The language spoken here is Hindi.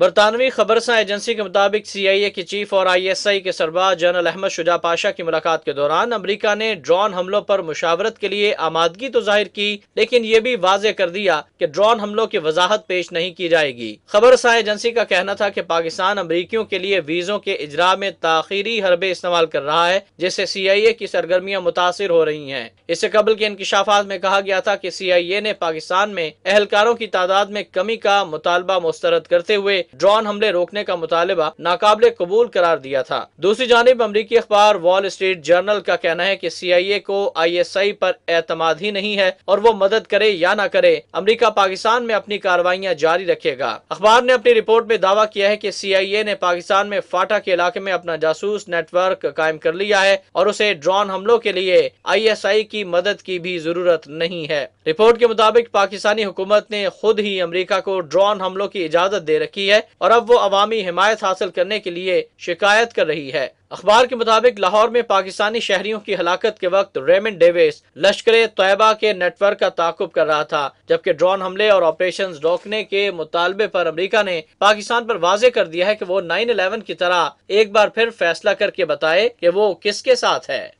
बरतानवी खबर एजेंसी के मुताबिक सी आई ए के चीफ और आई एस आई के सरबरा जनरल अहमद शुजा पाशा की मुलाकात के दौरान अमरीका ने ड्रोन हमलों पर मुशावरत के लिए आमादगी तो जाहिर की लेकिन ये भी वाज कर दिया कि ड्रोन हमलों की वजाहत पेश नहीं की जाएगी खबर एजेंसी का कहना था की पाकिस्तान अमरीकियों के लिए वीजों के इजरा में ताखीरी हरबे इस्तेमाल कर रहा है जिससे सी आई ए की सरगर्मियाँ मुतासर हो रही हैं इससे कबल के इंकशाफात में कहा गया था की सी आई ए ने पाकिस्तान में एहलकारों की तादाद में कमी का मुतालबा मुस्तरद करते हुए ड्रोन हमले रोकने का मुतालबा नाकबले कबूल करार दिया था दूसरी जानब अमरीकी अखबार वॉल स्ट्रीट जर्नल का कहना है की सी आई ए को आई एस आई पर एतमाद ही नहीं है और वो मदद करे या ना करे अमरीका पाकिस्तान में अपनी कार्रवाइयाँ जारी रखेगा अखबार ने अपनी रिपोर्ट में दावा किया है की सी आई ए ने पाकिस्तान में फाटा के इलाके में अपना जासूस नेटवर्क कायम कर लिया है और उसे ड्रोन हमलों के लिए आई एस आई की मदद की भी जरूरत नहीं है रिपोर्ट के मुताबिक पाकिस्तानी हुकूमत ने खुद ही अमरीका को ड्रोन हमलों की इजाजत दे रखी है है और अब वो अवामी हिमायत हासिल करने के लिए शिकायत कर रही है अखबार के मुताबिक लाहौर में पाकिस्तानी शहरियों की हलाकत के वक्त रेमन डेविस लश्कर तयबा के नेटवर्क का ताकुब कर रहा था जबकि ड्रोन हमले और ऑपरेशन रोकने के मुतालबे पर अमरीका ने पाकिस्तान पर वाजे कर दिया है की वो नाइन इलेवन की तरह एक बार फिर फैसला करके बताए की वो किसके साथ है